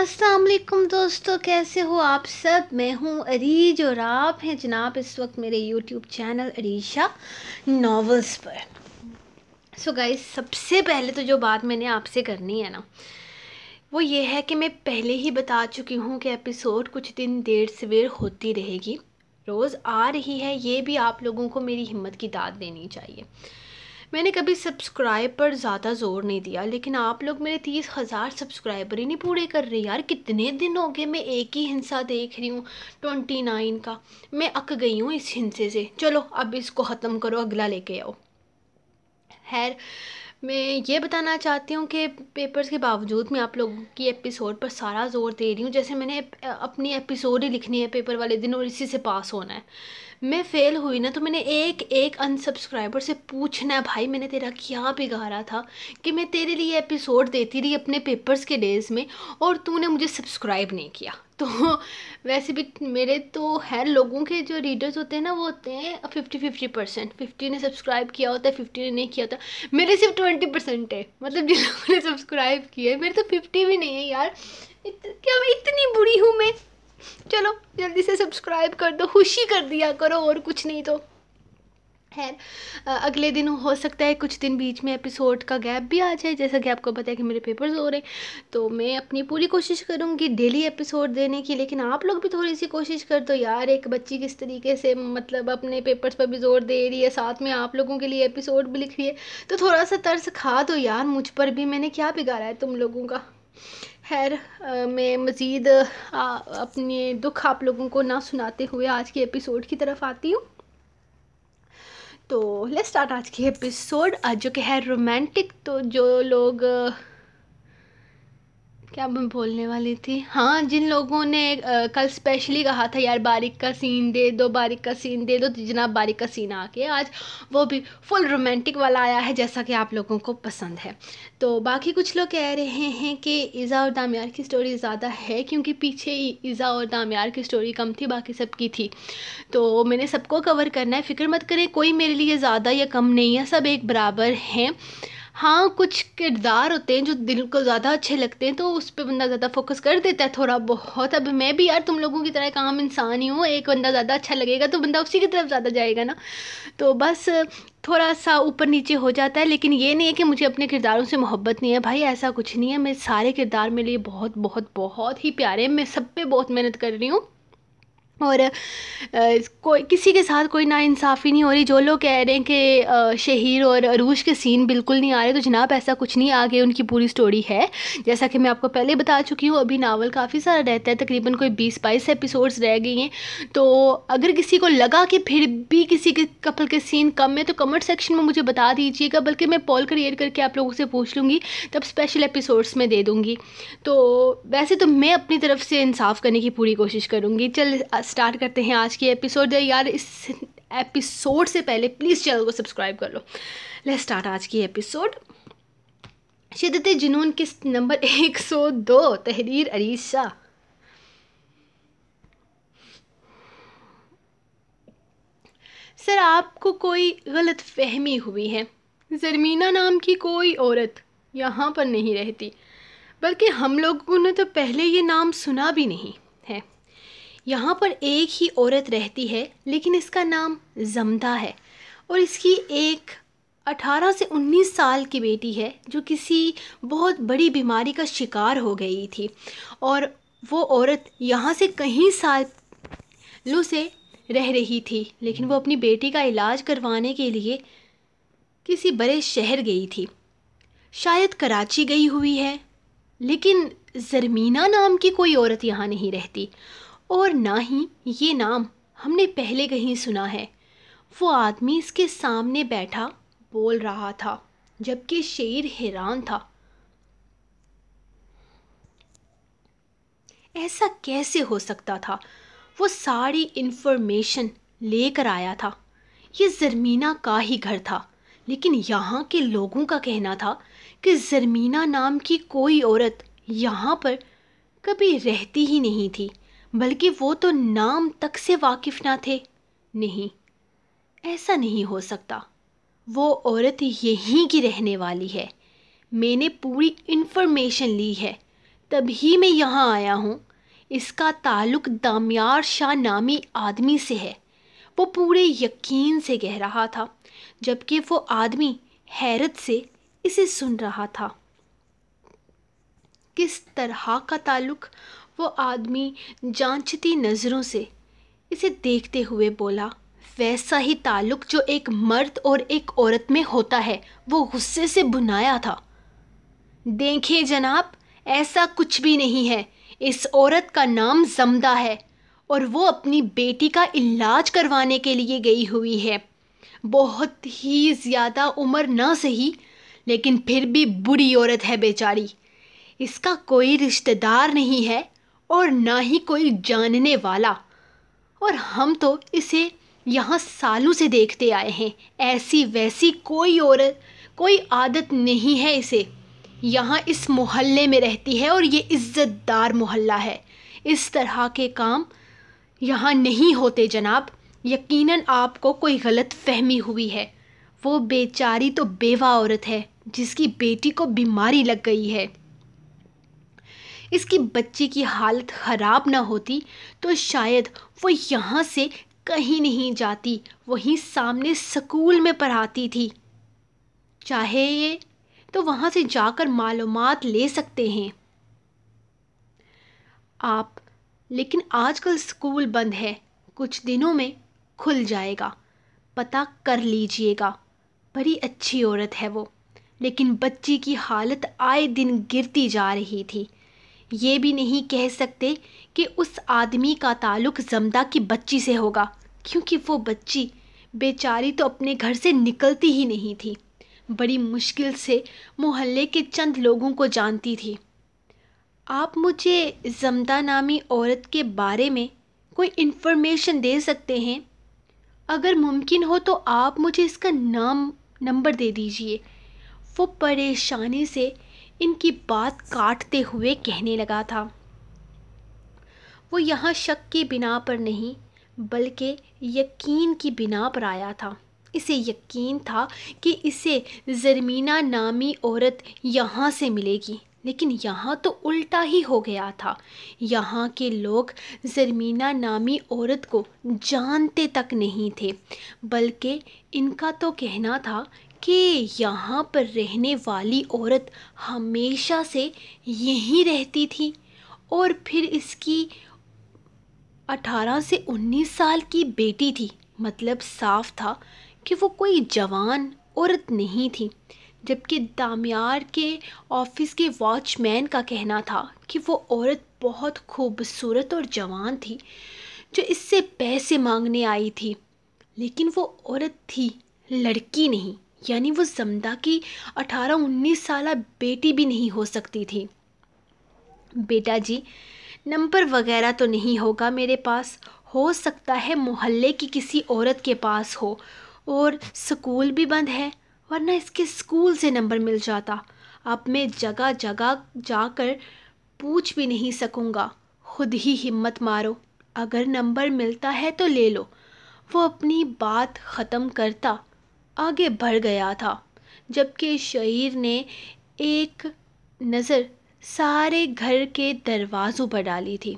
अस्सलाम वालेकुम दोस्तों कैसे हो आप सब मैं हूँ अरीज और आप हैं जनाब इस वक्त मेरे यूट्यूब चैनल अरीशा नॉवल्स पर सो so गाइस सबसे पहले तो जो बात मैंने आपसे करनी है ना वो ये है कि मैं पहले ही बता चुकी हूँ कि एपिसोड कुछ दिन देर सवेर होती रहेगी रोज़ आ रही है ये भी आप लोगों को मेरी हिम्मत की दाद देनी चाहिए मैंने कभी सब्सक्राइब पर ज़्यादा ज़ोर नहीं दिया लेकिन आप लोग मेरे तीस हज़ार सब्सक्राइबर ही नहीं पूरे कर रहे यार कितने दिन हो गए मैं एक ही हिंसा देख रही हूँ ट्वेंटी नाइन का मैं अक गई हूँ इस हिंसे से चलो अब इसको ख़त्म करो अगला लेके आओ खैर मैं ये बताना चाहती हूँ कि पेपर्स के बावजूद मैं आप लोगों की एपिसोड पर सारा ज़ोर दे रही हूँ जैसे मैंने अपनी एपिसोड ही लिखनी है पेपर वाले दिन और इसी से पास होना है मैं फ़ेल हुई ना तो मैंने एक एक अनसब्सक्राइबर से पूछना भाई मैंने तेरा क्या बिगाड़ा था कि मैं तेरे लिए एपिसोड देती रही अपने पेपर्स के डेज़ में और तूने मुझे सब्सक्राइब नहीं किया तो वैसे भी मेरे तो है लोगों के जो रीडर्स होते हैं ना वो होते हैं फिफ्टी फिफ्टी परसेंट फिफ्टी ने सब्सक्राइब किया होता है फिफ्टी ने नहीं किया होता मेरे सिर्फ ट्वेंटी परसेंट है मतलब जिन लोगों ने सब्सक्राइब किया है मेरे तो फिफ्टी भी नहीं है यार इत, क्या मैं इतनी बुरी हूँ मैं चलो जल्दी से सब्सक्राइब कर दो खुशी कर दिया करो और कुछ नहीं तो खैर अगले दिन हो सकता है कुछ दिन बीच में एपिसोड का गैप भी आ जाए जैसा कि आपको पता है कि मेरे पेपर्स हो रहे हैं तो मैं अपनी पूरी कोशिश करूँगी डेली एपिसोड देने की लेकिन आप लोग भी थोड़ी सी कोशिश कर दो यार एक बच्ची किस तरीके से मतलब अपने पेपर्स पर भी जोर दे रही है साथ में आप लोगों के लिए एपिसोड भी लिख रही है तो थोड़ा सा तर्स खा दो यार मुझ पर भी मैंने क्या बिगाड़ा है तुम लोगों का खैर मैं मज़ीद अपने दुख आप लोगों को ना सुनाते हुए आज के एपिसोड की तरफ आती हूँ तो लेट्स स्टार्ट आज के एपिसोड आज जो कि है रोमांटिक तो जो लोग क्या मैं बोलने वाली थी हाँ जिन लोगों ने आ, कल स्पेशली कहा था यार बारिक का सीन दे दो बारिक का सीन दे दो तो जनाब बारिक का सीन आके आज वो भी फुल रोमांटिक वाला आया है जैसा कि आप लोगों को पसंद है तो बाकी कुछ लोग कह रहे हैं कि ईज़ा और दामयार की स्टोरी ज़्यादा है क्योंकि पीछे ईज़ा और दामयार की स्टोरी कम थी बाकी सबकी थी तो मैंने सबको कवर करना है फ़िक्र मत करें कोई मेरे लिए ज़्यादा या कम नहीं है सब एक बराबर हैं हाँ कुछ किरदार होते हैं जो दिल को ज़्यादा अच्छे लगते हैं तो उस पर बंदा ज़्यादा फोकस कर देता है थोड़ा बहुत अब मैं भी यार तुम लोगों की तरह एक आम इंसान ही हूँ एक बंदा ज़्यादा अच्छा लगेगा तो बंदा उसी की तरफ ज़्यादा जाएगा ना तो बस थोड़ा सा ऊपर नीचे हो जाता है लेकिन ये नहीं है कि मुझे अपने किरदारों से मोहब्बत नहीं है भाई ऐसा कुछ नहीं है मेरे सारे किरदार मेरे लिए बहुत बहुत बहुत ही प्यारे हैं मैं सब पे बहुत मेहनत कर रही हूँ और कोई किसी के साथ कोई नाइंसाफ़ी नहीं हो रही जो लोग कह रहे हैं कि शहीर और अरूज के सीन बिल्कुल नहीं आ रहे तो जनाब ऐसा कुछ नहीं आगे उनकी पूरी स्टोरी है जैसा कि मैं आपको पहले बता चुकी हूँ अभी नावल काफ़ी सारा रहता है तकरीबन कोई बीस बाईस एपिसोड्स रह गई हैं तो अगर किसी को लगा कि फिर भी किसी के कपल के सीन कम है तो कमेंट सेक्शन में मुझे बता दीजिएगा बल्कि मैं पॉल क्रिएट करके आप लोगों से पूछ लूँगी तब स्पेशल एपिसोड्स में दे दूँगी तो वैसे तो मैं अपनी तरफ से इंसाफ करने की पूरी कोशिश करूँगी चल स्टार्ट करते हैं आज की एपिसोड यार इस एपिसोड से पहले प्लीज़ चैनल को सब्सक्राइब कर लो ले स्टार्ट आज की एपिसोड शिदत जुनून किस्त नंबर 102 तहरीर अरीज शाह सर आपको कोई गलत फहमी हुई है जरमीना नाम की कोई औरत यहाँ पर नहीं रहती बल्कि हम लोगों ने तो पहले ये नाम सुना भी नहीं यहाँ पर एक ही औरत रहती है लेकिन इसका नाम जमदा है और इसकी एक 18 से 19 साल की बेटी है जो किसी बहुत बड़ी बीमारी का शिकार हो गई थी और वो औरत यहाँ से कहीं सालों से रह रही थी लेकिन वो अपनी बेटी का इलाज करवाने के लिए किसी बड़े शहर गई थी शायद कराची गई हुई है लेकिन जरमीना नाम की कोई औरत यहाँ नहीं रहती और ना ही ये नाम हमने पहले कहीं सुना है वो आदमी इसके सामने बैठा बोल रहा था जबकि शेर हैरान था ऐसा कैसे हो सकता था वो सारी इन्फॉर्मेशन लेकर आया था ये जरमीना का ही घर था लेकिन यहाँ के लोगों का कहना था कि जरमीना नाम की कोई औरत यहाँ पर कभी रहती ही नहीं थी बल्कि वो तो नाम तक से वाकिफ ना थे नहीं ऐसा नहीं हो सकता वो औरत यहीं की रहने वाली है मैंने पूरी इन्फॉर्मेशन ली है तभी मैं यहाँ आया हूँ इसका ताल्लुक दामियार शाह नामी आदमी से है वो पूरे यकीन से कह रहा था जबकि वो आदमी हैरत से इसे सुन रहा था किस तरह का ताल्लुक वो आदमी जांचती नज़रों से इसे देखते हुए बोला वैसा ही ताल्लुक जो एक मर्द और एक औरत में होता है वो गुस्से से बुनाया था देखें जनाब ऐसा कुछ भी नहीं है इस औरत का नाम जमदा है और वो अपनी बेटी का इलाज करवाने के लिए गई हुई है बहुत ही ज़्यादा उम्र ना सही लेकिन फिर भी बुरी औरत है बेचारी इसका कोई रिश्तेदार नहीं है और ना ही कोई जानने वाला और हम तो इसे यहाँ सालों से देखते आए हैं ऐसी वैसी कोई और कोई आदत नहीं है इसे यहाँ इस मोहल्ले में रहती है और ये इज़्ज़तदार मोहल्ला है इस तरह के काम यहाँ नहीं होते जनाब यकीनन आपको कोई गलत फहमी हुई है वो बेचारी तो बेवा औरत है जिसकी बेटी को बीमारी लग गई है इसकी बच्ची की हालत ख़राब ना होती तो शायद वो यहाँ से कहीं नहीं जाती वहीं सामने स्कूल में पढ़ाती थी चाहे ये तो वहाँ से जाकर मालूम ले सकते हैं आप लेकिन आजकल स्कूल बंद है कुछ दिनों में खुल जाएगा पता कर लीजिएगा बड़ी अच्छी औरत है वो लेकिन बच्ची की हालत आए दिन गिरती जा रही थी ये भी नहीं कह सकते कि उस आदमी का ताल्लुक जमदा की बच्ची से होगा क्योंकि वो बच्ची बेचारी तो अपने घर से निकलती ही नहीं थी बड़ी मुश्किल से मोहल्ले के चंद लोगों को जानती थी आप मुझे जमदा नामी औरत के बारे में कोई इन्फॉर्मेशन दे सकते हैं अगर मुमकिन हो तो आप मुझे इसका नाम नंबर दे दीजिए वो परेशानी से इनकी बात काटते हुए कहने लगा था वो यहाँ शक के बिना पर नहीं बल्कि यकीन की बिना पर आया था इसे यकीन था कि इसे जरमीना नामी औरत यहाँ से मिलेगी लेकिन यहाँ तो उल्टा ही हो गया था यहाँ के लोग जरमीना नामी औरत को जानते तक नहीं थे बल्कि इनका तो कहना था कि यहाँ पर रहने वाली औरत हमेशा से यहीं रहती थी और फिर इसकी अठारह से उन्नीस साल की बेटी थी मतलब साफ था कि वो कोई जवान औरत नहीं थी जबकि दामियार के ऑफिस के वॉचमैन का कहना था कि वो औरत बहुत खूबसूरत और जवान थी जो इससे पैसे मांगने आई थी लेकिन वो औरत थी लड़की नहीं यानी वो जमदा की अठारह उन्नीस साल बेटी भी नहीं हो सकती थी बेटा जी नंबर वगैरह तो नहीं होगा मेरे पास हो सकता है मोहल्ले की किसी औरत के पास हो और स्कूल भी बंद है वरना इसके स्कूल से नंबर मिल जाता अब मैं जगह जगह जाकर पूछ भी नहीं सकूँगा खुद ही हिम्मत मारो अगर नंबर मिलता है तो ले लो वो अपनी बात ख़त्म करता आगे बढ़ गया था जबकि शहीर ने एक नज़र सारे घर के दरवाज़ों पर डाली थी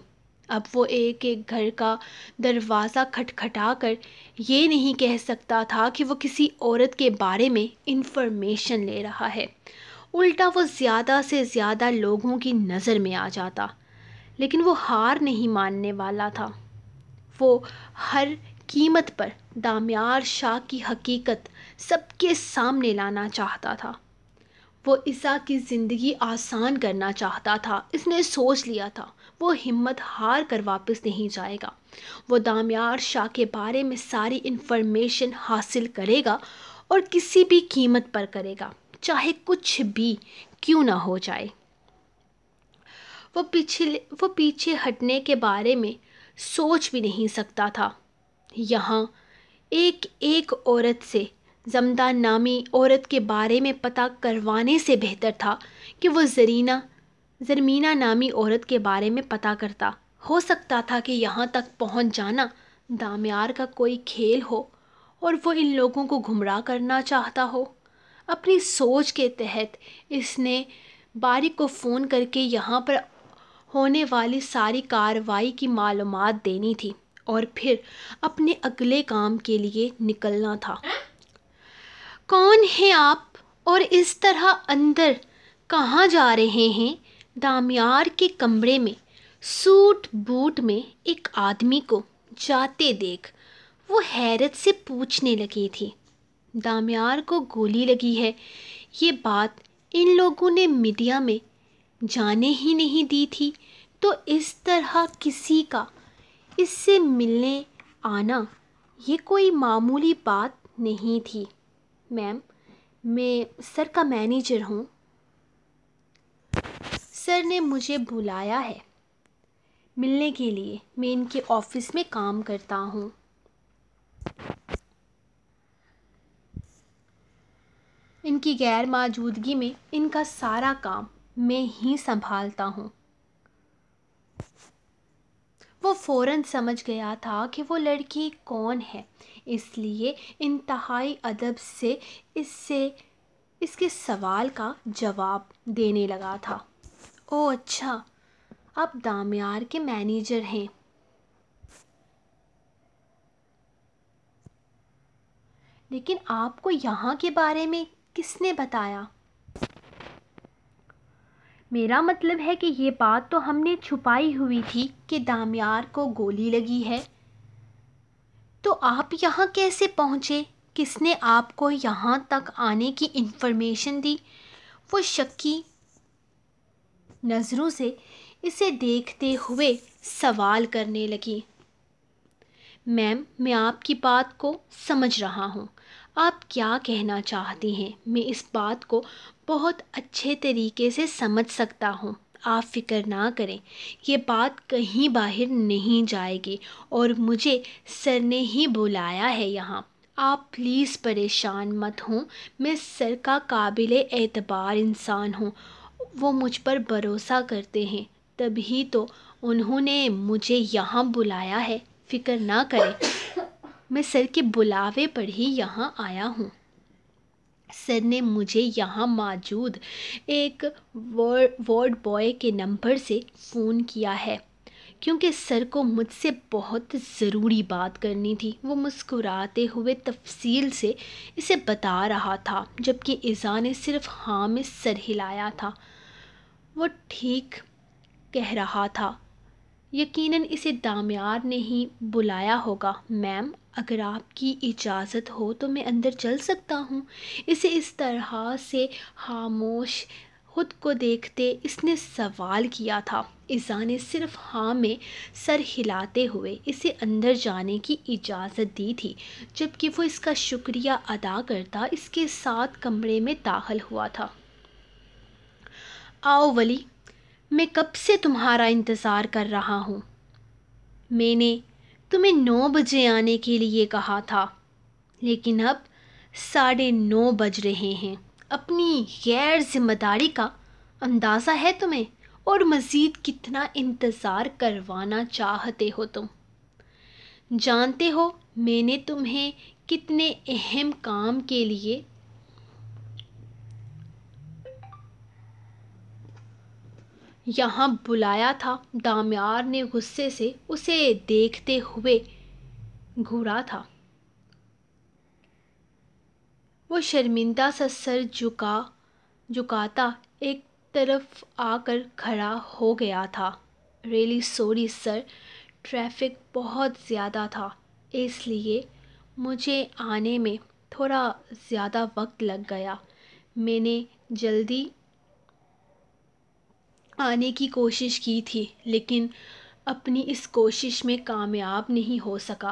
अब वो एक एक घर का दरवाज़ा खटखटा कर ये नहीं कह सकता था कि वो किसी औरत के बारे में इंफॉर्मेशन ले रहा है उल्टा वो ज़्यादा से ज़्यादा लोगों की नज़र में आ जाता लेकिन वो हार नहीं मानने वाला था वो हर कीमत पर दामयार शाह की हकीकत सबके सामने लाना चाहता था वो ईसा की ज़िंदगी आसान करना चाहता था इसने सोच लिया था वो हिम्मत हार कर वापस नहीं जाएगा वो दामयार शाह के बारे में सारी इन्फॉर्मेशन हासिल करेगा और किसी भी कीमत पर करेगा चाहे कुछ भी क्यों ना हो जाए वो पिछले वो पीछे हटने के बारे में सोच भी नहीं सकता था यहाँ एक एक औरत से जमदान नामी औरत के बारे में पता करवाने से बेहतर था कि वो जरीना जरमीना नामी औरत के बारे में पता करता हो सकता था कि यहाँ तक पहुँच जाना दामियार का कोई खेल हो और वो इन लोगों को घुमराह करना चाहता हो अपनी सोच के तहत इसने बारिक को फ़ोन करके यहाँ पर होने वाली सारी कार्रवाई की मालूम देनी थी और फिर अपने अगले काम के लिए निकलना था कौन हैं आप और इस तरह अंदर कहाँ जा रहे हैं दामियार के कमरे में सूट बूट में एक आदमी को जाते देख वो हैरत से पूछने लगी थी दामियार को गोली लगी है ये बात इन लोगों ने मीडिया में जाने ही नहीं दी थी तो इस तरह किसी का इससे मिलने आना ये कोई मामूली बात नहीं थी मैम मैं सर का मैनेजर हूँ सर ने मुझे बुलाया है मिलने के लिए मैं इनके ऑफिस में काम करता हूँ इनकी गैर मौजूदगी में इनका सारा काम मैं ही संभालता हूँ वो फौरन समझ गया था कि वो लड़की कौन है इसलिए इंतहाई अदब से इससे इसके सवाल का जवाब देने लगा था ओ अच्छा आप दामयार के मैनेजर हैं लेकिन आपको यहाँ के बारे में किसने बताया मेरा मतलब है कि ये बात तो हमने छुपाई हुई थी कि दामयार को गोली लगी है तो आप यहाँ कैसे पहुँचे किसने आपको यहाँ तक आने की इन्फॉर्मेशन दी वो शक्की नज़रों से इसे देखते हुए सवाल करने लगी मैम मैं आपकी बात को समझ रहा हूँ आप क्या कहना चाहती हैं मैं इस बात को बहुत अच्छे तरीके से समझ सकता हूँ आप फ़िक्र ना करें ये बात कहीं बाहर नहीं जाएगी और मुझे सर ने ही बुलाया है यहाँ आप प्लीज़ परेशान मत हों मैं सर का काबिल एतबार इंसान हूँ वो मुझ पर भरोसा करते हैं तभी तो उन्होंने मुझे यहाँ बुलाया है फ़िक्र ना करें मैं सर के बुलावे पर ही यहाँ आया हूँ सर ने मुझे यहाँ मौजूद एक वार्ड बॉय के नंबर से फ़ोन किया है क्योंकि सर को मुझसे बहुत ज़रूरी बात करनी थी वो मुस्कुराते हुए तफसील से इसे बता रहा था जबकि ईज़ा ने सिर्फ हाँ में सर हिलाया था वो ठीक कह रहा था यकीनन इसे दामयार ने ही बुलाया होगा मैम अगर आपकी इजाज़त हो तो मैं अंदर चल सकता हूँ इसे इस तरह से खामोश ख़ुद को देखते इसने सवाल किया था ईसा ने सिर्फ हाँ में सर हिलाते हुए इसे अंदर जाने की इजाज़त दी थी जबकि वो इसका शुक्रिया अदा करता इसके साथ कमरे में दाखिल हुआ था आओ वली मैं कब से तुम्हारा इंतज़ार कर रहा हूँ मैंने तुम्हें नौ बजे आने के लिए कहा था लेकिन अब साढ़े नौ बज रहे हैं अपनी गैर जिम्मेदारी का अंदाज़ा है तुम्हें और मज़ीद कितना इंतज़ार करवाना चाहते हो तुम जानते हो मैंने तुम्हें कितने अहम काम के लिए यहाँ बुलाया था दाम्यार ने गुस्से से उसे देखते हुए घूरा था वो शर्मिंदा सा सर झुका झुकाता एक तरफ आकर खड़ा हो गया था रेली सॉरी सर ट्रैफिक बहुत ज़्यादा था इसलिए मुझे आने में थोड़ा ज़्यादा वक्त लग गया मैंने जल्दी आने की कोशिश की थी लेकिन अपनी इस कोशिश में कामयाब नहीं हो सका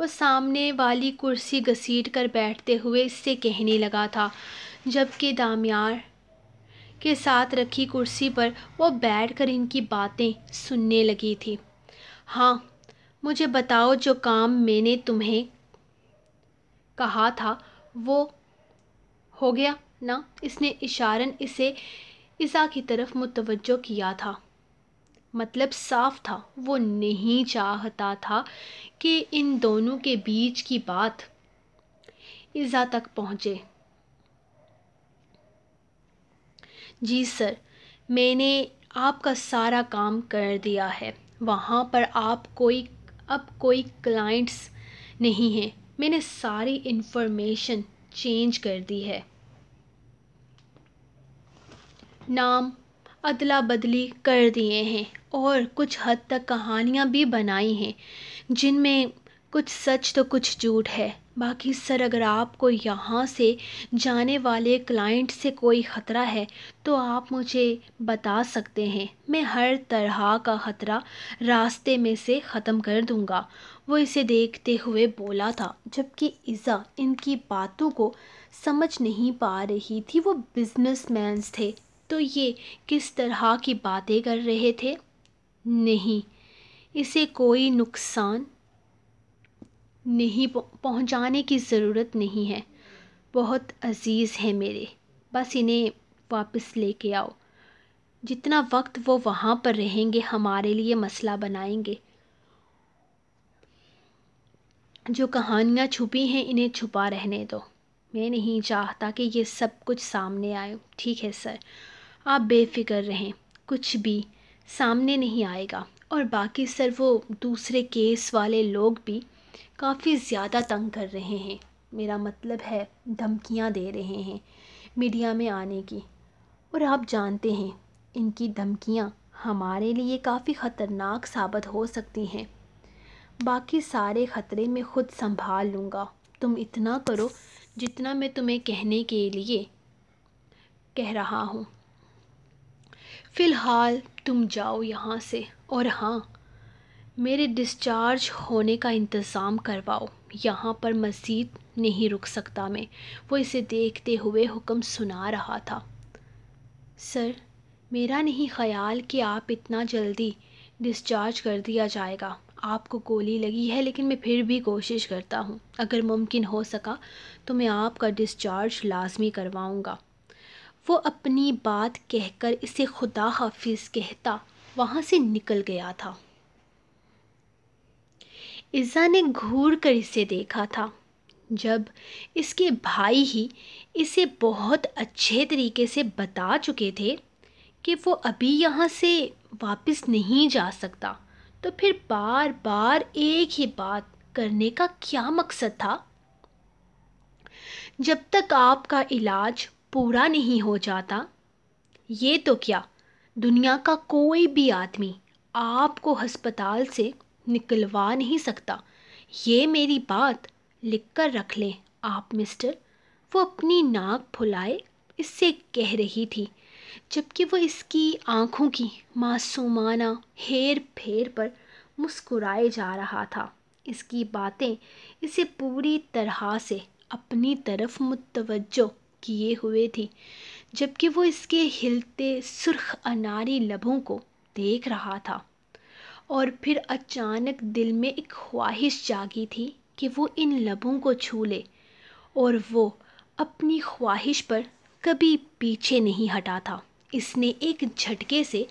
वो सामने वाली कुर्सी घसीट कर बैठते हुए इससे कहने लगा था जबकि दामियार के साथ रखी कुर्सी पर वो बैठ कर इनकी बातें सुनने लगी थी हाँ मुझे बताओ जो काम मैंने तुम्हें कहा था वो हो गया ना इसने इशारन इसे ईसा की तरफ मुतवजो किया था मतलब साफ था वो नहीं चाहता था कि इन दोनों के बीच की बात ईज़ा तक पहुँचे जी सर मैंने आपका सारा काम कर दिया है वहाँ पर आप कोई अब कोई क्लाइंट्स नहीं हैं मैंने सारी इन्फॉर्मेशन चेंज कर दी है नाम अदला बदली कर दिए हैं और कुछ हद तक कहानियाँ भी बनाई हैं जिनमें कुछ सच तो कुछ झूठ है बाकी सर अगर आपको यहाँ से जाने वाले क्लाइंट से कोई ख़तरा है तो आप मुझे बता सकते हैं मैं हर तरह का ख़तरा रास्ते में से ख़त्म कर दूँगा वो इसे देखते हुए बोला था जबकि ईज़ा इनकी बातों को समझ नहीं पा रही थी वो बिजनेसमैन थे तो ये किस तरह की बातें कर रहे थे नहीं इसे कोई नुकसान नहीं पहुंचाने की ज़रूरत नहीं है बहुत अजीज़ है मेरे बस इन्हें वापस लेके आओ जितना वक्त वो वहाँ पर रहेंगे हमारे लिए मसला बनाएंगे जो कहानियाँ छुपी हैं इन्हें छुपा रहने दो मैं नहीं चाहता कि ये सब कुछ सामने आए ठीक है सर आप बेफिक्र रहें कुछ भी सामने नहीं आएगा और बाकी सर वो दूसरे केस वाले लोग भी काफ़ी ज़्यादा तंग कर रहे हैं मेरा मतलब है धमकियाँ दे रहे हैं मीडिया में आने की और आप जानते हैं इनकी धमकियाँ हमारे लिए काफ़ी ख़तरनाक साबित हो सकती हैं बाकी सारे ख़तरे मैं ख़ुद संभाल लूँगा तुम इतना करो जितना मैं तुम्हें कहने के लिए कह रहा हूँ फ़िलहाल तुम जाओ यहाँ से और हाँ मेरे डिस्चार्ज होने का इंतज़ाम करवाओ यहाँ पर मज़ीद नहीं रुक सकता मैं वो इसे देखते हुए हुक्म सुना रहा था सर मेरा नहीं ख्याल कि आप इतना जल्दी डिस्चार्ज कर दिया जाएगा आपको गोली लगी है लेकिन मैं फिर भी कोशिश करता हूँ अगर मुमकिन हो सका तो मैं आपका डिस्चार्ज लाजमी करवाऊँगा वो अपनी बात कहकर इसे खुदा हाफिज कहता वहाँ से निकल गया था इज़ा ने घूर कर इसे देखा था जब इसके भाई ही इसे बहुत अच्छे तरीके से बता चुके थे कि वो अभी यहाँ से वापस नहीं जा सकता तो फिर बार बार एक ही बात करने का क्या मकसद था जब तक आपका इलाज पूरा नहीं हो जाता ये तो क्या दुनिया का कोई भी आदमी आपको अस्पताल से निकलवा नहीं सकता ये मेरी बात लिख कर रख लें आप मिस्टर वो अपनी नाक फुलाए इससे कह रही थी जबकि वो इसकी आँखों की मासूमाना हेर फेर पर मुस्कुराए जा रहा था इसकी बातें इसे पूरी तरह से अपनी तरफ मुतवजो किए हुए थी जबकि वो इसके हिलते सुर्ख अनारी लबों को देख रहा था और फिर अचानक दिल में एक ख्वाहिश जागी थी कि वो इन लबों को छू ले और वो अपनी ख्वाहिश पर कभी पीछे नहीं हटा था इसने एक झटके से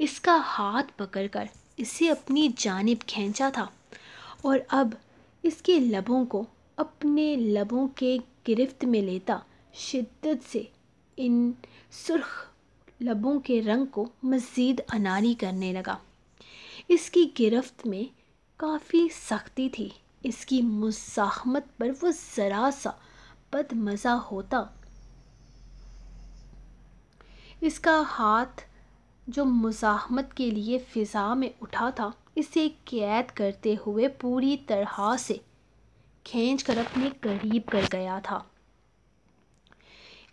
इसका हाथ पकड़कर इसे अपनी जानब खींचा था और अब इसके लबों को अपने लबों के गिरफ्त में लेता शिद्दत से इन सुर्ख लबों के रंग को मज़ीद अनारी करने लगा इसकी गिरफ्त में काफ़ी सख्ती थी इसकी मुसाहमत पर वो ज़रा सा बदमज़ा होता इसका हाथ जो मुज़ाहमत के लिए फ़िज़ा में उठा था इसे कैद करते हुए पूरी तरह से खींच कर अपने करीब कर गया था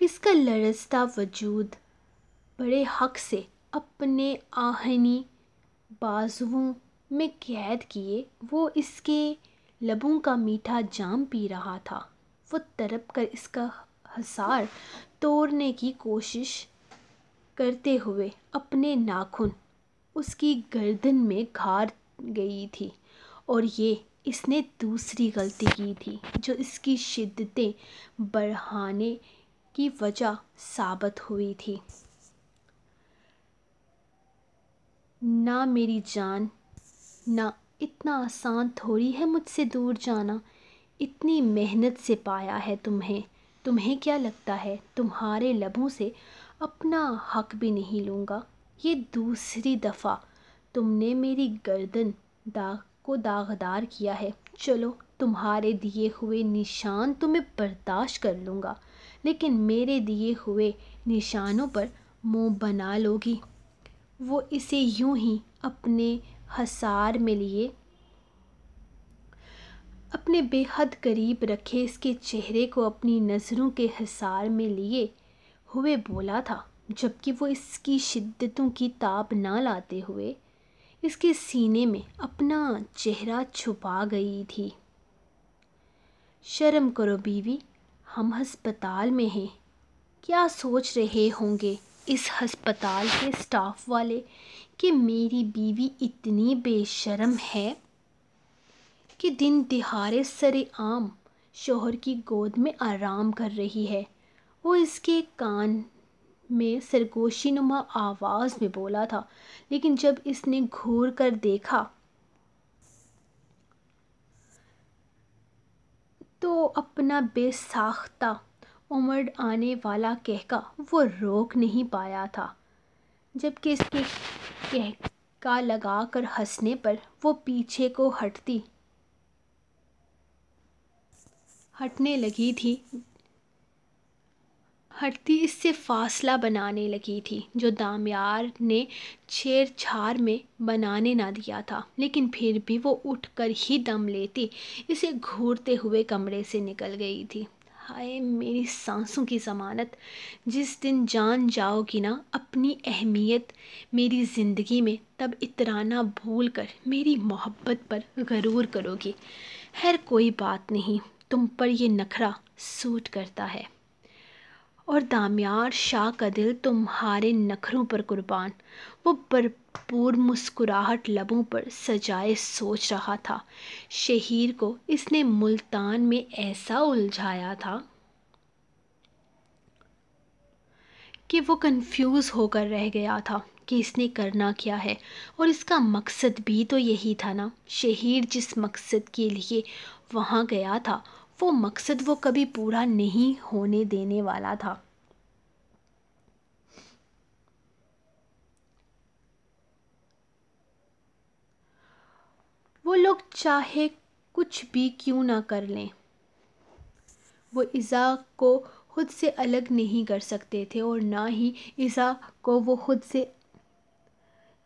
इसका लरजता वजूद बड़े हक से अपने आहनी बाजुओं में कैद किए वो इसके लबों का मीठा जाम पी रहा था वो तरप कर इसका हसार तोड़ने की कोशिश करते हुए अपने नाखून उसकी गर्दन में घार गई थी और ये इसने दूसरी गलती की थी जो इसकी शिद्दतें बढ़ाने की वजह साबित हुई थी ना मेरी जान ना इतना आसान थोड़ी है मुझसे दूर जाना इतनी मेहनत से पाया है तुम्हें तुम्हें क्या लगता है तुम्हारे लबों से अपना हक भी नहीं लूँगा ये दूसरी दफ़ा तुमने मेरी गर्दन दाग को दागदार किया है चलो तुम्हारे दिए हुए निशान तो मैं बर्दाश्त कर लूँगा लेकिन मेरे दिए हुए निशानों पर मुँह बना लोगी वो इसे यूं ही अपने हसार में लिए अपने बेहद करीब रखे इसके चेहरे को अपनी नज़रों के हिसार में लिए हुए बोला था जबकि वो इसकी शिद्दतों की ताप ना लाते हुए इसके सीने में अपना चेहरा छुपा गई थी शर्म करो बीवी हम हस्पताल में हैं क्या सोच रहे होंगे इस हस्पताल के स्टाफ वाले कि मेरी बीवी इतनी बेशर्म है कि दिन दिहाड़े सरे आम शोहर की गोद में आराम कर रही है वो इसके कान में सरगोशी नुमा आवाज़ में बोला था लेकिन जब इसने घूर कर देखा तो अपना बेसाख्ता उमड़ आने वाला कहका वो रोक नहीं पाया था जबकि इसके कहका लगा कर हंसने पर वो पीछे को हटती हटने लगी थी हटती इससे फासला बनाने लगी थी जो दामयार ने छेड़छाड़ में बनाने ना दिया था लेकिन फिर भी वो उठकर ही दम लेती इसे घूरते हुए कमरे से निकल गई थी हाय मेरी सांसों की ज़मानत जिस दिन जान जाओगी ना अपनी अहमियत मेरी ज़िंदगी में तब इतराना भूल कर मेरी मोहब्बत पर गरूर करोगी खैर कोई बात नहीं तुम पर यह नखरा सूट करता है और दामयार शाह का दिल तुम्हारे नखरों पर कुर्बान वो भरपूर मुस्कुराहट लबों पर सजाए सोच रहा था शहीर को इसने मुल्तान में ऐसा उलझाया था कि वो कंफ्यूज होकर रह गया था कि इसने करना क्या है और इसका मकसद भी तो यही था ना शहीर जिस मकसद के लिए वहाँ गया था वो मकसद वो कभी पूरा नहीं होने देने वाला था वो लोग चाहे कुछ भी क्यों ना कर लें वो इज़ा को खुद से अलग नहीं कर सकते थे और ना ही ईजा को वो खुद से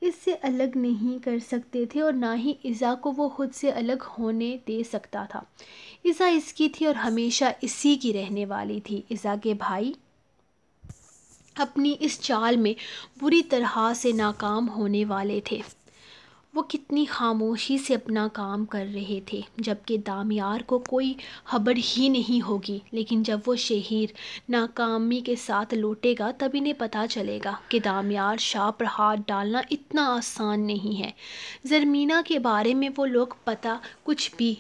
इससे अलग नहीं कर सकते थे और ना ही ईज़ा को वो खुद से अलग होने दे सकता था ईज़ा इसकी थी और हमेशा इसी की रहने वाली थी ईज़ा के भाई अपनी इस चाल में बुरी तरह से नाकाम होने वाले थे वो कितनी खामोशी से अपना काम कर रहे थे जबकि दामियार को कोई खबर ही नहीं होगी लेकिन जब वो शहीर नाकामी के साथ लौटेगा तब इन्हें पता चलेगा कि दामियार शाह पर हाथ डालना इतना आसान नहीं है ज़रमीना के बारे में वो लोग पता कुछ भी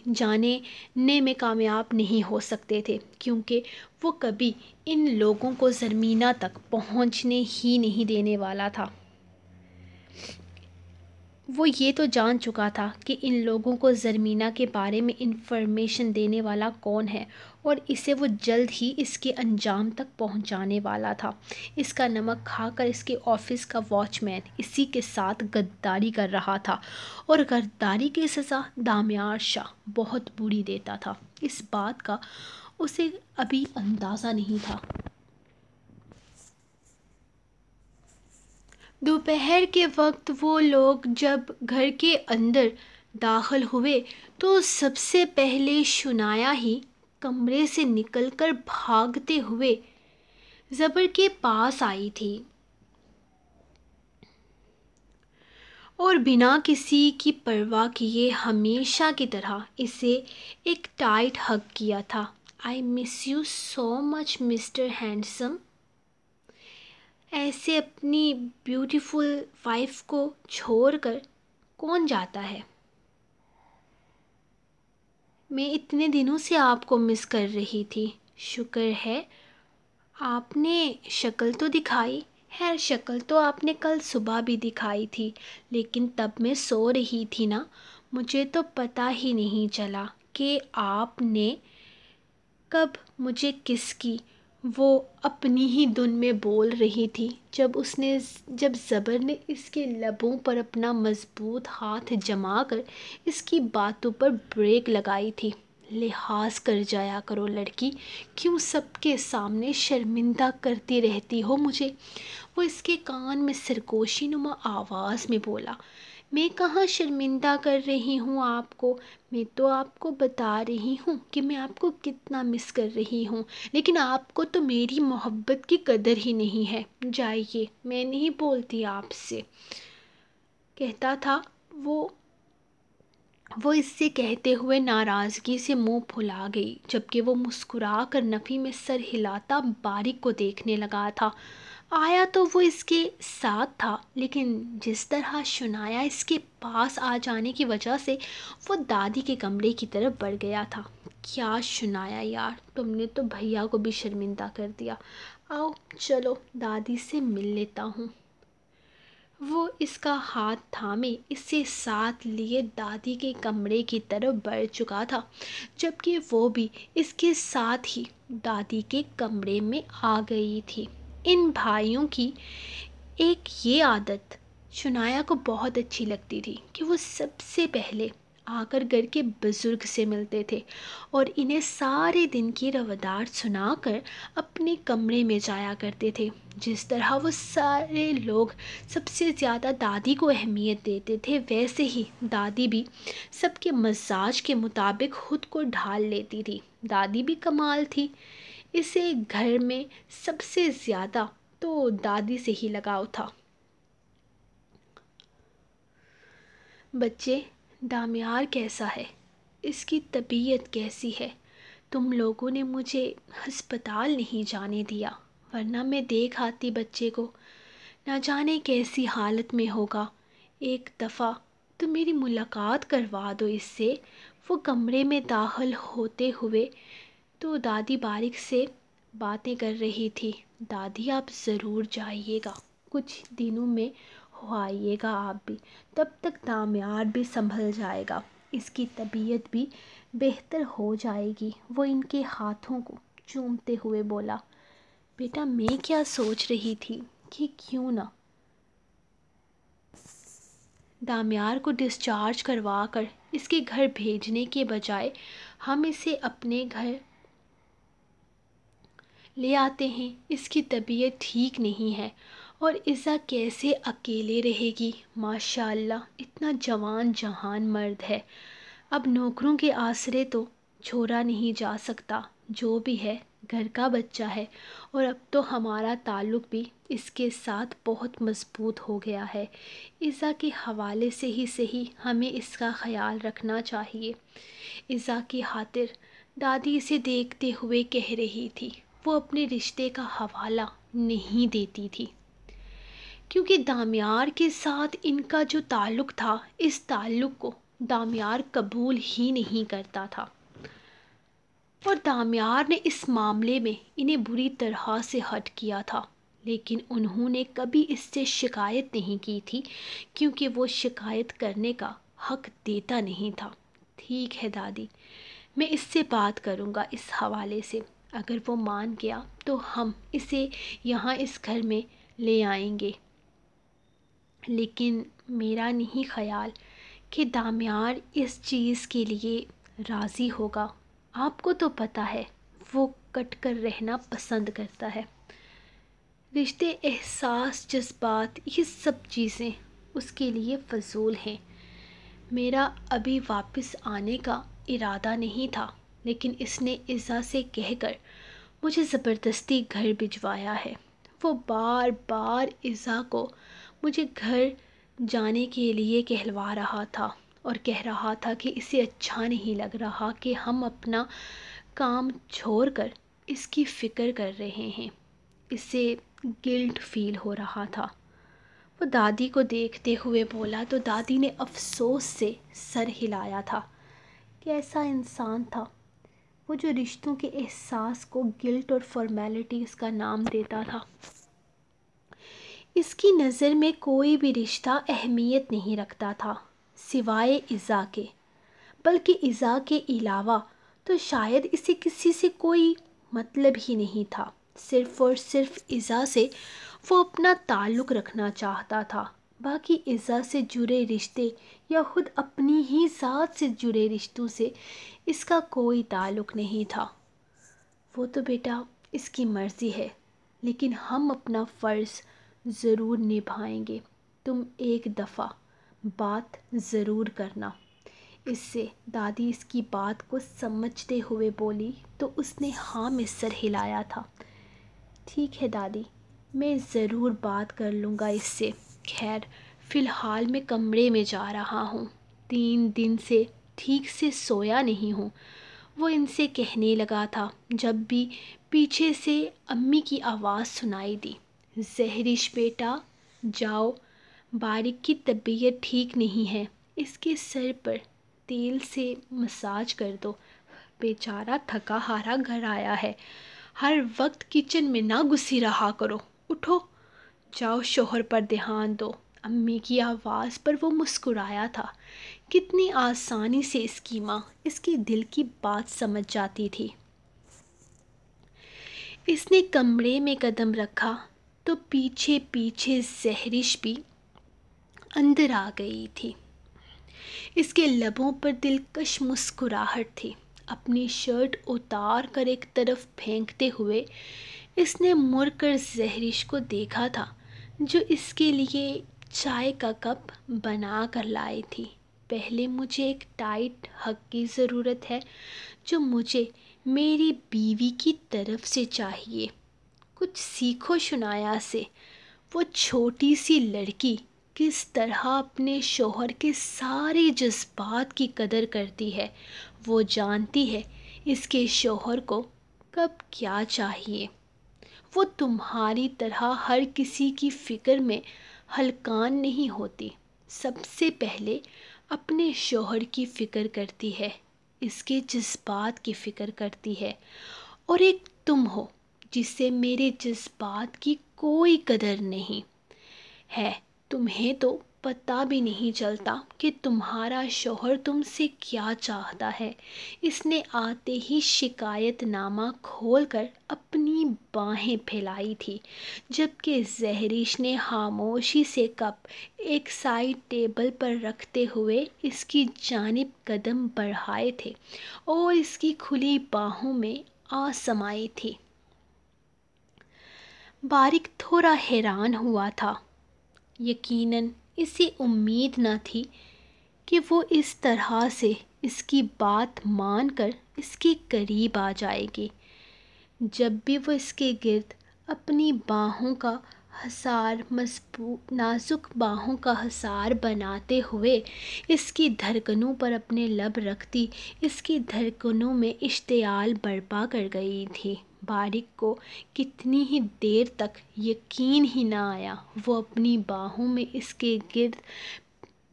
ने में कामयाब नहीं हो सकते थे क्योंकि वो कभी इन लोगों को ज़रमीना तक पहुंचने ही नहीं देने वाला था वो ये तो जान चुका था कि इन लोगों को ज़रमीना के बारे में इन्फॉर्मेशन देने वाला कौन है और इसे वो जल्द ही इसके अंजाम तक पहुंचाने वाला था इसका नमक खाकर इसके ऑफिस का वॉचमैन इसी के साथ गद्दारी कर रहा था और गद्दारी की सज़ा दामयार शाह बहुत बुरी देता था इस बात का उसे अभी अंदाज़ा नहीं था दोपहर के वक्त वो लोग जब घर के अंदर दाखिल हुए तो सबसे पहले शुनाया ही कमरे से निकलकर भागते हुए ज़बर के पास आई थी और बिना किसी की परवाह किए हमेशा की तरह इसे एक टाइट हक किया था I miss you so much mister handsome ऐसे अपनी ब्यूटीफुल वाइफ को छोड़कर कौन जाता है मैं इतने दिनों से आपको मिस कर रही थी शुक्र है आपने शक्ल तो दिखाई है शक्ल तो आपने कल सुबह भी दिखाई थी लेकिन तब मैं सो रही थी ना मुझे तो पता ही नहीं चला कि आपने कब मुझे किस की वो अपनी ही धुन में बोल रही थी जब उसने जब ज़बर ने इसके लबों पर अपना मज़बूत हाथ जमा कर इसकी बातों पर ब्रेक लगाई थी लिहाज कर जाया करो लड़की क्यों सबके सामने शर्मिंदा करती रहती हो मुझे वो इसके कान में सरगोशी नुमा आवाज़ में बोला मैं कहाँ शर्मिंदा कर रही हूँ आपको मैं तो आपको बता रही हूँ कि मैं आपको कितना मिस कर रही हूँ लेकिन आपको तो मेरी मोहब्बत की कदर ही नहीं है जाइए मैं नहीं बोलती आपसे कहता था वो वो इससे कहते हुए नाराज़गी से मुंह फुला गई जबकि वो मुस्कुरा कर नफ़ी में सर हिलाता बारिक को देखने लगा था आया तो वो इसके साथ था लेकिन जिस तरह शनाया इसके पास आ जाने की वजह से वो दादी के कमरे की तरफ बढ़ गया था क्या शनाया यार तुमने तो भैया को भी शर्मिंदा कर दिया आओ चलो दादी से मिल लेता हूँ वो इसका हाथ थामे इससे साथ लिए दादी के कमरे की तरफ बढ़ चुका था जबकि वो भी इसके साथ ही दादी के कमरे में आ गई थी इन भाइयों की एक ये आदत शुनाया को बहुत अच्छी लगती थी कि वो सबसे पहले आकर घर के बुज़ुर्ग से मिलते थे और इन्हें सारे दिन की रवदार सुनाकर अपने कमरे में जाया करते थे जिस तरह वो सारे लोग सबसे ज़्यादा दादी को अहमियत देते थे वैसे ही दादी भी सबके मजाज के मुताबिक खुद को ढाल लेती थी दादी भी कमाल थी इसे घर में सबसे ज़्यादा तो दादी से ही लगाव था बच्चे दामियार कैसा है इसकी तबीयत कैसी है तुम लोगों ने मुझे अस्पताल नहीं जाने दिया वरना मैं देख आती बच्चे को ना जाने कैसी हालत में होगा एक दफ़ा तो मेरी मुलाकात करवा दो इससे वो कमरे में दाखिल होते हुए तो दादी बारिक से बातें कर रही थी दादी आप ज़रूर जाइएगा कुछ दिनों में हो आइएगा आप भी तब तक दामयार भी संभल जाएगा इसकी तबीयत भी बेहतर हो जाएगी वो इनके हाथों को चूमते हुए बोला बेटा मैं क्या सोच रही थी कि क्यों ना दामयार को डिस्चार्ज करवा कर इसके घर भेजने के बजाय हम इसे अपने घर ले आते हैं इसकी तबीयत ठीक नहीं है और इज़ा कैसे अकेले रहेगी माशाल्लाह इतना जवान जहान मर्द है अब नौकरों के आसरे तो छोड़ा नहीं जा सकता जो भी है घर का बच्चा है और अब तो हमारा ताल्लुक़ भी इसके साथ बहुत मजबूत हो गया है इज़ा के हवाले से ही सही हमें इसका ख्याल रखना चाहिए इज़ा की खातिर दादी इसे देखते हुए कह रही थी वो अपने रिश्ते का हवाला नहीं देती थी क्योंकि दामियार के साथ इनका जो ताल्लुक़ था इस ताल्लुक़ को दामियार कबूल ही नहीं करता था और दामियार ने इस मामले में इन्हें बुरी तरह से हट किया था लेकिन उन्होंने कभी इससे शिकायत नहीं की थी क्योंकि वो शिकायत करने का हक देता नहीं था ठीक है दादी मैं इससे बात करूँगा इस हवाले से अगर वो मान गया तो हम इसे यहाँ इस घर में ले आएंगे लेकिन मेरा नहीं ख्याल कि दामियार इस चीज़ के लिए राज़ी होगा आपको तो पता है वो कट कर रहना पसंद करता है रिश्ते एहसास जज्बात ये सब चीज़ें उसके लिए फजूल हैं मेरा अभी वापस आने का इरादा नहीं था लेकिन इसने ईज़ा से कहकर मुझे ज़बरदस्ती घर भिजवाया है वो बार बार ईज़ा को मुझे घर जाने के लिए कहलवा रहा था और कह रहा था कि इसे अच्छा नहीं लग रहा कि हम अपना काम छोड़कर इसकी फ़िक्र कर रहे हैं इसे गिल्ट फील हो रहा था वो दादी को देखते हुए बोला तो दादी ने अफ़सोस से सर हिलाया था कैसा इंसान था वो जो रिश्तों के एहसास को गिल्ट और फॉर्मेलिटीज़ का नाम देता था इसकी नज़र में कोई भी रिश्ता अहमियत नहीं रखता था सिवाय इज़ा के बल्कि इज़ा के अलावा तो शायद इसे किसी से कोई मतलब ही नहीं था सिर्फ़ और सिर्फ इज़ा से वो अपना ताल्लुक़ रखना चाहता था बाकी इज़ा से जुड़े रिश्ते या ख़ुद अपनी ही ज़ात से जुड़े रिश्तों से इसका कोई ताल्लुक़ नहीं था वो तो बेटा इसकी मर्ज़ी है लेकिन हम अपना फ़र्ज़ ज़रूर निभाएंगे तुम एक दफ़ा बात ज़रूर करना इससे दादी इसकी बात को समझते हुए बोली तो उसने हाँ में सर हिलाया था ठीक है दादी मैं ज़रूर बात कर लूँगा इससे खैर फ़िलहाल मैं कमरे में जा रहा हूँ तीन दिन से ठीक से सोया नहीं हूँ वो इनसे कहने लगा था जब भी पीछे से अम्मी की आवाज़ सुनाई दी जहरिश बेटा जाओ बारिक की तबीयत ठीक नहीं है इसके सर पर तेल से मसाज कर दो बेचारा थका हारा घर आया है हर वक्त किचन में ना घुसी रहा करो उठो जाओ शोहर पर ध्यान दो अम्मी की आवाज़ पर वो मुस्कुराया था कितनी आसानी से इसकी माँ इसके दिल की बात समझ जाती थी इसने कमरे में कदम रखा तो पीछे पीछे जहरिश भी अंदर आ गई थी इसके लबों पर दिलकश मुस्कुराहट थी अपनी शर्ट उतार कर एक तरफ फेंकते हुए इसने मुड़ कर जहरिश को देखा था जो इसके लिए चाय का कप बना कर लाई थी पहले मुझे एक टाइट हक की ज़रूरत है जो मुझे मेरी बीवी की तरफ से चाहिए कुछ सीखो शुनाया से वो छोटी सी लड़की किस तरह अपने शोहर के सारे जज्बात की कदर करती है वो जानती है इसके शोहर को कब क्या चाहिए वो तुम्हारी तरह हर किसी की फ़िक्र में हलकान नहीं होती सबसे पहले अपने शोहर की फ़िक्र करती है इसके जज्बात की फ़िक्र करती है और एक तुम हो जिसे मेरे जज्बात की कोई कदर नहीं है तुम्हें तो पता भी नहीं चलता कि तुम्हारा शोहर तुमसे क्या चाहता है इसने आते ही शिकायतनामा खोल कर अपनी बाहें फैलाई थी जबकि जहरीश ने खामोशी से कप एक साइड टेबल पर रखते हुए इसकी जानब कदम बढ़ाए थे और इसकी खुली बाहों में आसमाई थी बारिक थोड़ा हैरान हुआ था यकीनन इसे उम्मीद न थी कि वो इस तरह से इसकी बात मान कर इसके करीब आ जाएगी जब भी वो इसके गिर्द अपनी बाहों का हसार मजबूत नाजुक बाहों का हसार बनाते हुए इसकी धड़कनों पर अपने लब रखती इसकी धड़कनों में इश्तियाल बर्पा कर गई थी बारिक को कितनी ही देर तक यकीन ही ना आया वो अपनी बाहों में इसके गिर्द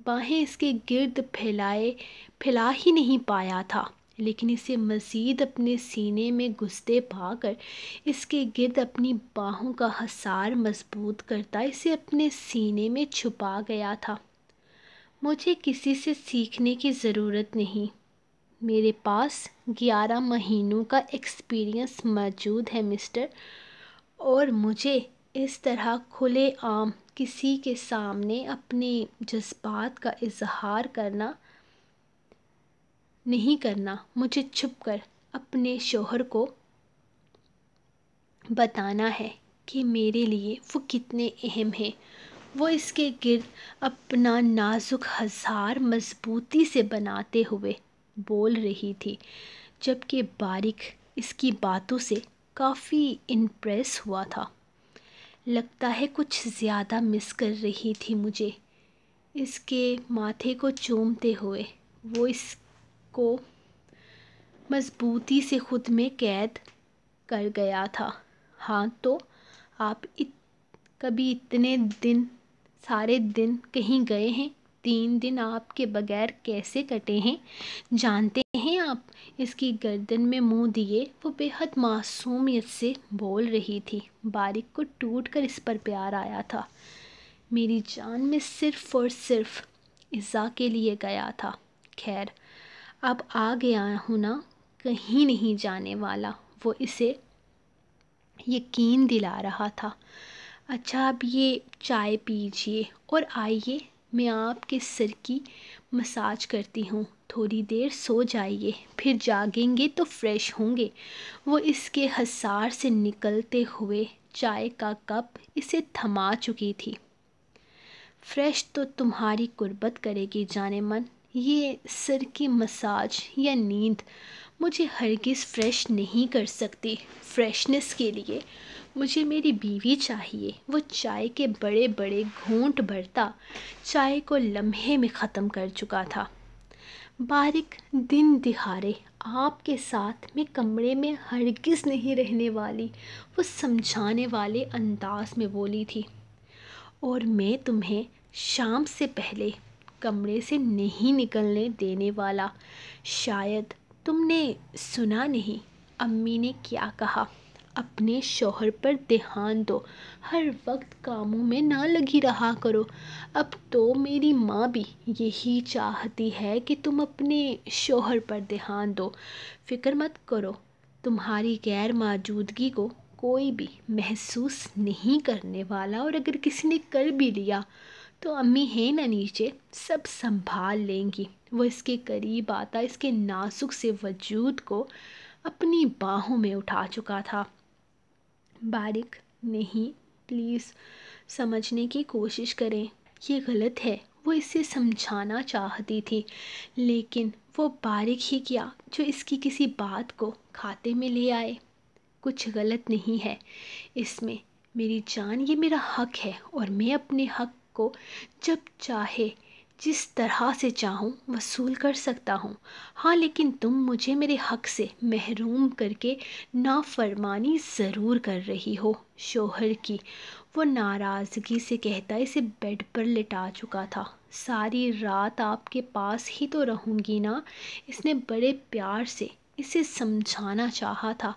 बाहें इसके गिर्द फैलाए फैला ही नहीं पाया था लेकिन इसे मज़ीद अपने सीने में घुसते पाकर इसके गिर्द अपनी बाहों का हसार मजबूत करता इसे अपने सीने में छुपा गया था मुझे किसी से सीखने की ज़रूरत नहीं मेरे पास ग्यारह महीनों का एक्सपीरियंस मौजूद है मिस्टर और मुझे इस तरह खुलेआम किसी के सामने अपने जज्बात का इजहार करना नहीं करना मुझे छुप कर अपने शोहर को बताना है कि मेरे लिए वो कितने अहम हैं वो इसके गिर्द अपना नाजुक हजार मजबूती से बनाते हुए बोल रही थी जबकि बारिक इसकी बातों से काफ़ी इम्प्रेस हुआ था लगता है कुछ ज़्यादा मिस कर रही थी मुझे इसके माथे को चूमते हुए वो इसको मज़बूती से ख़ुद में कैद कर गया था हाँ तो आप इत, कभी इतने दिन सारे दिन कहीं गए हैं तीन दिन आपके बगैर कैसे कटे हैं जानते हैं आप इसकी गर्दन में मुंह दिए वो बेहद मासूमियत से बोल रही थी बारिक को टूट कर इस पर प्यार आया था मेरी जान में सिर्फ और सिर्फ इज़ा के लिए गया था खैर अब आ गया हूँ ना कहीं नहीं जाने वाला वो इसे यकीन दिला रहा था अच्छा आप ये चाय पीजिए और आइए मैं आपके सिर की मसाज करती हूँ थोड़ी देर सो जाइए फिर जागेंगे तो फ्रेश होंगे वो इसके हसार से निकलते हुए चाय का कप इसे थमा चुकी थी फ्रेश तो तुम्हारी कुर्बत करेगी जाने मन ये सिर की मसाज या नींद मुझे हरगिज़ फ़्रेश नहीं कर सकती फ्रेशनेस के लिए मुझे मेरी बीवी चाहिए वो चाय के बड़े बड़े घूंट भरता चाय को लम्हे में ख़त्म कर चुका था बारिक दिन दिहारे आपके साथ में कमरे में हरगिज़ नहीं रहने वाली वो समझाने वाले अंदाज में बोली थी और मैं तुम्हें शाम से पहले कमरे से नहीं निकलने देने वाला शायद तुमने सुना नहीं अम्मी ने क्या कहा अपने शोहर पर ध्यान दो हर वक्त कामों में ना लगी रहा करो अब तो मेरी माँ भी यही चाहती है कि तुम अपने शोहर पर ध्यान दो फ़िक्र मत करो तुम्हारी गैर मौजूदगी को कोई भी महसूस नहीं करने वाला और अगर किसी ने कर भी लिया तो अम्मी है ना नीचे सब संभाल लेंगी वो इसके करीब आता इसके नासुक से वजूद को अपनी बाहों में उठा चुका था बारीक नहीं प्लीज़ समझने की कोशिश करें ये गलत है वो इसे समझाना चाहती थी लेकिन वो बारीक ही किया जो इसकी किसी बात को खाते में ले आए कुछ गलत नहीं है इसमें मेरी जान ये मेरा हक है और मैं अपने हक को जब चाहे जिस तरह से चाहूँ वसूल कर सकता हूँ हाँ लेकिन तुम मुझे मेरे हक़ से महरूम करके नाफ़रमानी ज़रूर कर रही हो शोहर की वो नाराज़गी से कहता इसे बेड पर लिटा चुका था सारी रात आपके पास ही तो रहूँगी ना इसने बड़े प्यार से इसे समझाना चाहा था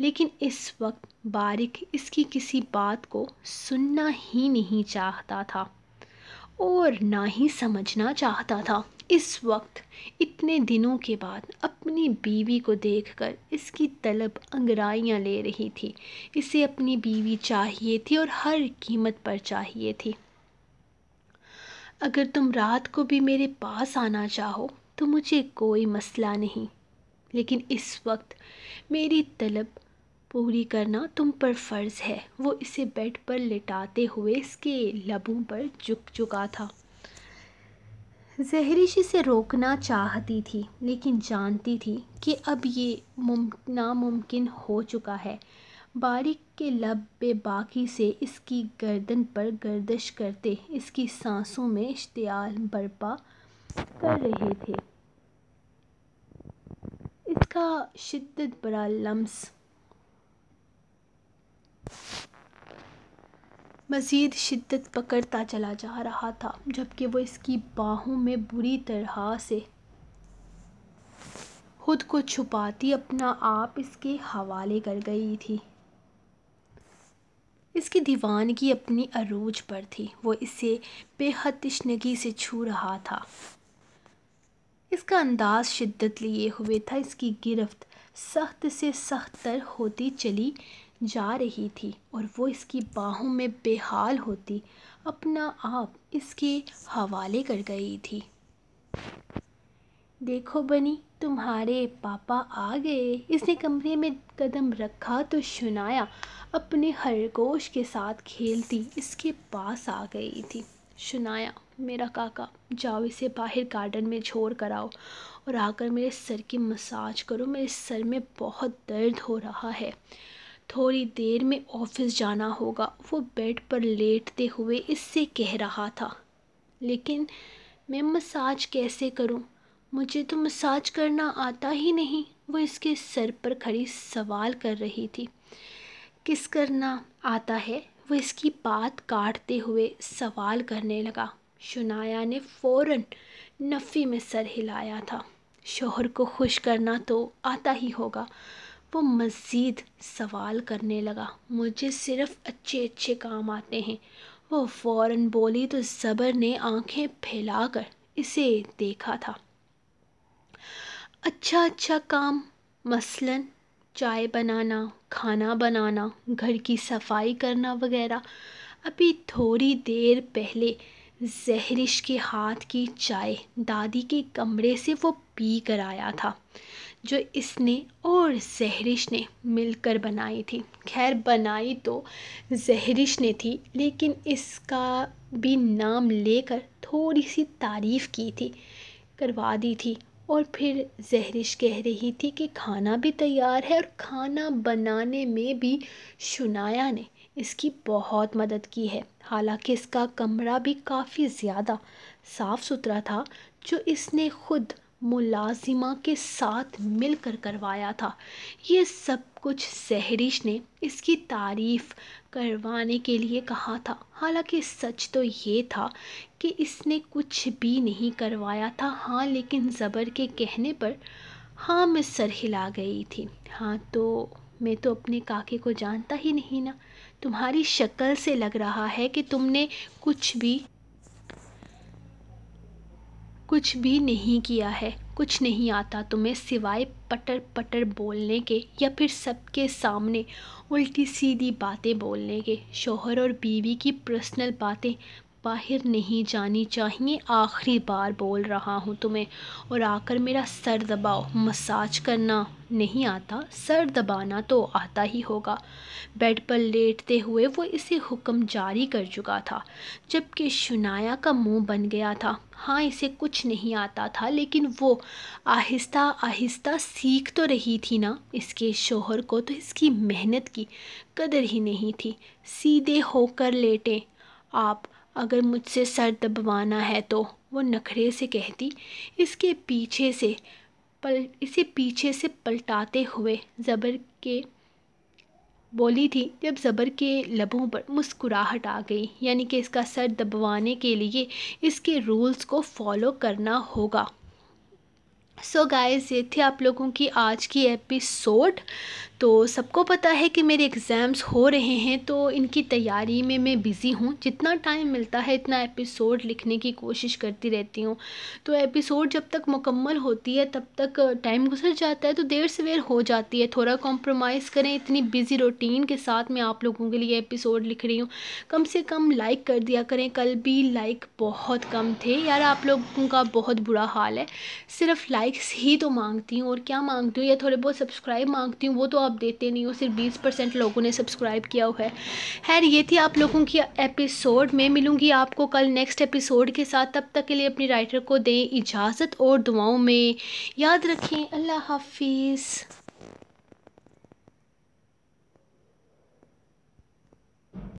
लेकिन इस वक्त बारिक इसकी किसी बात को सुनना ही नहीं चाहता था और ना ही समझना चाहता था इस वक्त इतने दिनों के बाद अपनी बीवी को देखकर इसकी तलब अंगराइयाँ ले रही थी इसे अपनी बीवी चाहिए थी और हर कीमत पर चाहिए थी अगर तुम रात को भी मेरे पास आना चाहो तो मुझे कोई मसला नहीं लेकिन इस वक्त मेरी तलब पूरी करना तुम पर फ़र्ज़ है वो इसे बेड पर लिटाते हुए इसके लबों पर झुक चुका था जहरीश इसे रोकना चाहती थी लेकिन जानती थी कि अब ये मुम नामुमकिन हो चुका है बारिक के लब बेबाकी से इसकी गर्दन पर गर्दश करते इसकी सांसों में इश्तियाल बर्पा कर रहे थे इसका शिद्दत बड़ा लम्स मज़ीद शिद्दत पकड़ता चला जा रहा था जबकि वो इसकी बाहों में बुरी तरह से खुद को छुपाती अपना आप इसके हवाले कर गई थी इसकी दीवानगी अपनी अरूज पर थी वो इसे बेहद तश्नगी से छू रहा था इसका अंदाज शिद्दत लिए हुए था इसकी गिरफ्त सख्त से सख्तर होती चली जा रही थी और वो इसकी बाहों में बेहाल होती अपना आप इसके हवाले कर गई थी देखो बनी तुम्हारे पापा आ गए इसने कमरे में कदम रखा तो सुनाया अपने खरगोश के साथ खेलती इसके पास आ गई थी सुनाया मेरा काका जाओ इसे बाहर गार्डन में छोड़ कर आओ और आकर मेरे सर की मसाज करो मेरे सर में बहुत दर्द हो रहा है थोड़ी देर में ऑफिस जाना होगा वो बेड पर लेटते हुए इससे कह रहा था लेकिन मैं मसाज कैसे करूं? मुझे तो मसाज करना आता ही नहीं वो इसके सर पर खड़ी सवाल कर रही थी किस करना आता है वो इसकी बात काटते हुए सवाल करने लगा शुनाया ने फौरन नफ़ी में सर हिलाया था शोहर को खुश करना तो आता ही होगा वो मज़ीद सवाल करने लगा मुझे सिर्फ अच्छे अच्छे काम आते हैं वो फ़ौर बोली तो ज़बर ने आंखें फैलाकर इसे देखा था अच्छा अच्छा काम मसलन चाय बनाना खाना बनाना घर की सफाई करना वगैरह अभी थोड़ी देर पहले जहरिश के हाथ की चाय दादी के कमरे से वो पी कर आया था जो इसने और जहरिश ने मिलकर बनाई थी खैर बनाई तो जहरिश ने थी लेकिन इसका भी नाम लेकर थोड़ी सी तारीफ़ की थी करवा दी थी और फिर जहरिश कह रही थी कि खाना भी तैयार है और खाना बनाने में भी शुनाया ने इसकी बहुत मदद की है हालांकि इसका कमरा भी काफ़ी ज़्यादा साफ़ सुथरा था जो इसने खुद मुलाजिमा के साथ मिलकर करवाया था ये सब कुछ सहरिश ने इसकी तारीफ़ करवाने के लिए कहा था हालांकि सच तो ये था कि इसने कुछ भी नहीं करवाया था हाँ लेकिन ज़बर के कहने पर हाँ मैं सर हिला गई थी हाँ तो मैं तो अपने काके को जानता ही नहीं ना तुम्हारी शक्ल से लग रहा है कि तुमने कुछ भी कुछ भी नहीं किया है कुछ नहीं आता तुम्हें सिवाय पटर पटर बोलने के या फिर सबके सामने उल्टी सीधी बातें बोलने के शोहर और बीवी की पर्सनल बातें बाहर नहीं जानी चाहिए आखिरी बार बोल रहा हूँ तुम्हें और आकर मेरा सर दबाओ मसाज करना नहीं आता सर दबाना तो आता ही होगा बेड पर लेटते हुए वो इसे हुक्म जारी कर चुका था जबकि शुनाया का मुंह बन गया था हाँ इसे कुछ नहीं आता था लेकिन वो आहिस्ता आहिस्ता सीख तो रही थी ना इसके शोहर को तो इसकी मेहनत की कदर ही नहीं थी सीधे होकर लेटे आप अगर मुझसे सर दबवाना है तो वो नखरे से कहती इसके पीछे से पल इसे पीछे से पलटाते हुए ज़बर के बोली थी जब ज़बर के लबों पर मुस्कुराहट आ गई यानी कि इसका सर दबवाने के लिए इसके रूल्स को फॉलो करना होगा सो so गाइस ये थी आप लोगों की आज की एपिसोड तो सबको पता है कि मेरे एग्ज़ाम्स हो रहे हैं तो इनकी तैयारी में मैं बिज़ी हूँ जितना टाइम मिलता है इतना एपिसोड लिखने की कोशिश करती रहती हूँ तो एपिसोड जब तक मुकम्मल होती है तब तक टाइम गुजर जाता है तो देर सवेर हो जाती है थोड़ा कॉम्प्रोमाइज़ करें इतनी बिज़ी रूटीन के साथ मैं आप लोगों के लिए एपिसोड लिख रही हूँ कम से कम लाइक कर दिया करें कल भी लाइक बहुत कम थे यार आप लोगों का बहुत बुरा हाल है सिर्फ लाइक लाइक्स ही तो मांगती हूँ और क्या मांगती हूँ या थोड़े बहुत सब्सक्राइब मांगती हूँ वो तो आप देते नहीं हो सिर्फ बीस परसेंट लोगों ने सब्सक्राइब किया हुआ है खैर ये थी आप लोगों की एपिसोड में मिलूँगी आपको कल नेक्स्ट एपिसोड के साथ तब तक के लिए अपनी राइटर को दें इजाज़त और दुआओं में याद रखें अल्लाह हाफिज़